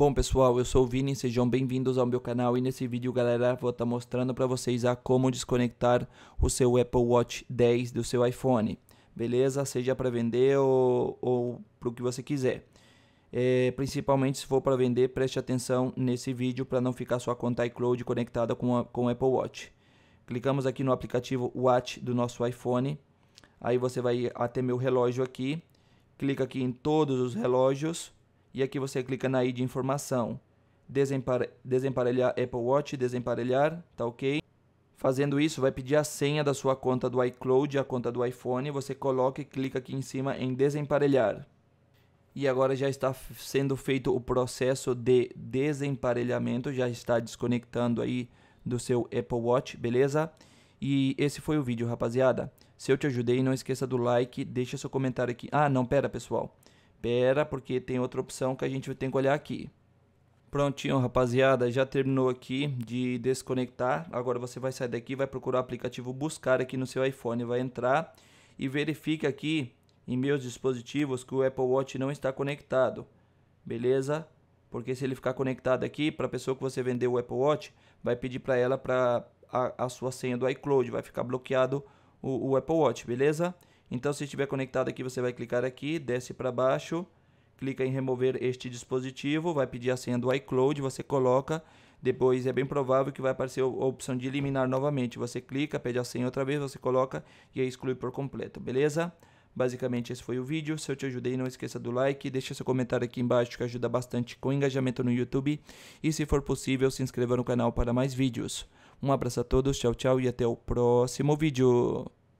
Bom pessoal, eu sou o Vini, sejam bem-vindos ao meu canal e nesse vídeo galera vou estar tá mostrando para vocês a como desconectar o seu Apple Watch 10 do seu iPhone, beleza? Seja para vender ou, ou para o que você quiser. É, principalmente se for para vender, preste atenção nesse vídeo para não ficar sua conta iCloud conectada com, a, com o Apple Watch. Clicamos aqui no aplicativo Watch do nosso iPhone, aí você vai até meu relógio aqui, clica aqui em todos os relógios, e aqui você clica na i de informação. Desempare... Desemparelhar Apple Watch, desemparelhar, tá ok? Fazendo isso, vai pedir a senha da sua conta do iCloud, a conta do iPhone. Você coloca e clica aqui em cima em desemparelhar. E agora já está sendo feito o processo de desemparelhamento, já está desconectando aí do seu Apple Watch, beleza? E esse foi o vídeo, rapaziada. Se eu te ajudei, não esqueça do like, deixa seu comentário aqui. Ah, não, pera, pessoal. Pera, porque tem outra opção que a gente tem que olhar aqui. Prontinho, rapaziada, já terminou aqui de desconectar. Agora você vai sair daqui, vai procurar o aplicativo Buscar aqui no seu iPhone, vai entrar e verifica aqui em meus dispositivos que o Apple Watch não está conectado. Beleza? Porque se ele ficar conectado aqui, para a pessoa que você vendeu o Apple Watch, vai pedir para ela para a, a, sua senha do iCloud, vai ficar bloqueado o, o Apple Watch, beleza? Então, se estiver conectado aqui, você vai clicar aqui, desce para baixo, clica em remover este dispositivo, vai pedir a senha do iCloud, você coloca, depois é bem provável que vai aparecer a opção de eliminar novamente. Você clica, pede a senha outra vez, você coloca e aí exclui por completo, beleza? Basicamente esse foi o vídeo, se eu te ajudei não esqueça do like, deixa seu comentário aqui embaixo que ajuda bastante com engajamento no YouTube e se for possível se inscreva no canal para mais vídeos. Um abraço a todos, tchau tchau e até o próximo vídeo.